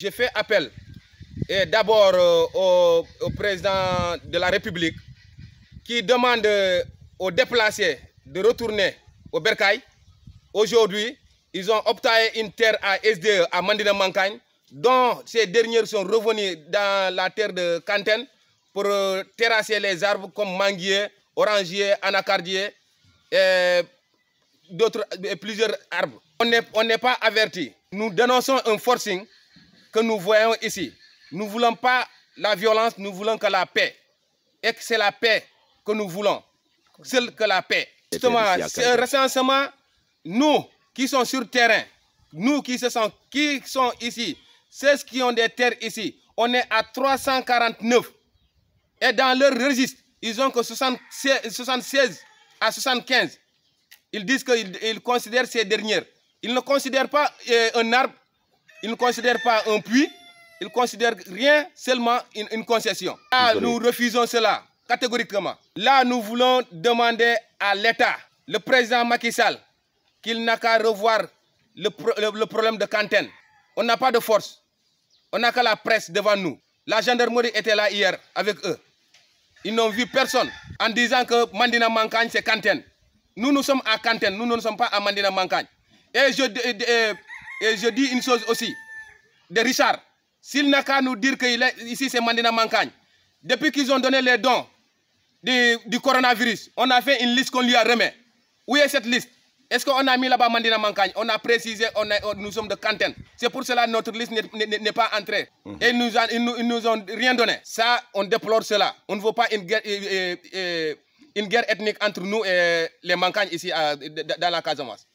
J'ai fait appel d'abord euh, au, président de la République qui demande euh, aux déplacés de retourner au Berkay. Aujourd'hui, ils ont obtenu une terre à SDE, à Mandina Mankagne, dont ces derniers sont revenus dans la terre de Canton pour euh, terrasser les arbres comme manguier, orangier, anacardier et, et plusieurs arbres. On n'est pas averti. Nous dénonçons un forcing que nous voyons ici. Nous ne voulons pas la violence, nous voulons que la paix. Et que c'est la paix que nous voulons. celle que la paix. Justement, ce recensement, nous qui sommes sur terrain, nous qui, se sont, qui sont ici, ceux qui ont des terres ici, on est à 349. Et dans leur registre, ils ont que 76, à 75. Ils disent qu'ils considèrent ces dernières. Ils ne considèrent pas euh, un arbre ils ne considèrent pas un puits, ils ne considèrent rien, seulement une, concession. Ah, là, nous refusons cela catégoriquement. Là, nous voulons demander à l'État, le président Macky Sall, qu'il n'a qu'à revoir le, problème de Cantine. On n'a pas de force. On n'a qu'à la presse devant nous. La gendarmerie était là hier avec eux. Ils n'ont vu personne en disant que Mandina mankagne c'est Cantine. Nous, nous sommes à Cantine. Nous, ne sommes pas à Mandina mankagne Et je, et je dis une chose aussi, de Richard, s'il n'a qu'à nous dire que ici c'est Mandina Mankagne, depuis qu'ils ont donné les dons du, coronavirus, on a fait une liste qu'on lui a remis. Où est cette liste Est-ce qu'on a mis là-bas Mandina Mankagne On a précisé, on, nous sommes de cantine. C'est pour cela que notre liste n'est pas entrée. Mhm. Et ils nous, nous, ont rien donné. Ça, on déplore cela. On ne veut pas une guerre, euh, euh, euh, ethnique entre nous et les Mankagne ici dans la Casamance.